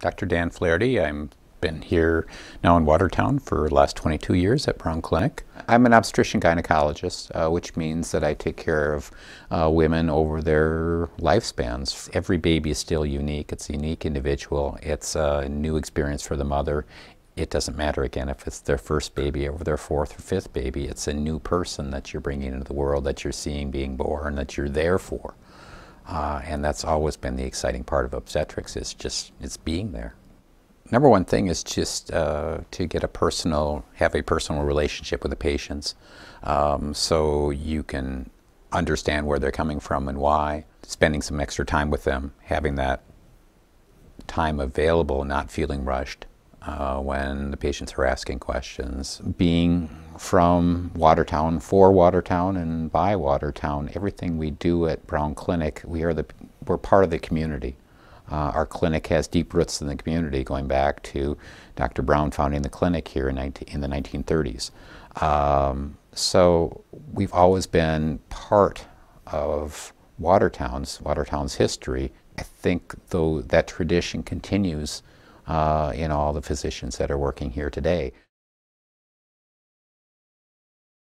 Dr. Dan Flaherty. I've been here now in Watertown for the last 22 years at Brown Clinic. I'm an obstetrician gynecologist, uh, which means that I take care of uh, women over their lifespans. Every baby is still unique. It's a unique individual. It's a new experience for the mother. It doesn't matter again if it's their first baby or their fourth or fifth baby. It's a new person that you're bringing into the world that you're seeing being born that you're there for. Uh, and that's always been the exciting part of obstetrics is just it's being there. Number one thing is just uh, to get a personal, have a personal relationship with the patients, um, so you can understand where they're coming from and why. Spending some extra time with them, having that time available, not feeling rushed uh, when the patients are asking questions, being from Watertown, for Watertown, and by Watertown. Everything we do at Brown Clinic, we are the, we're part of the community. Uh, our clinic has deep roots in the community, going back to Dr. Brown founding the clinic here in, 19, in the 1930s. Um, so we've always been part of Watertown's Watertown's history. I think though that tradition continues uh, in all the physicians that are working here today.